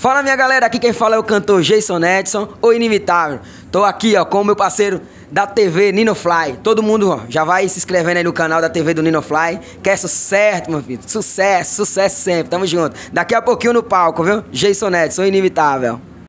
Fala minha galera, aqui quem fala é o cantor Jason Edson, o inimitável. Tô aqui ó com o meu parceiro da TV Nino Fly. Todo mundo ó, já vai se inscrevendo aí no canal da TV do Nino Fly, que é sucesso, meu filho. Sucesso, sucesso sempre. Tamo junto. Daqui a pouquinho no palco, viu? Jason Edson, o inimitável.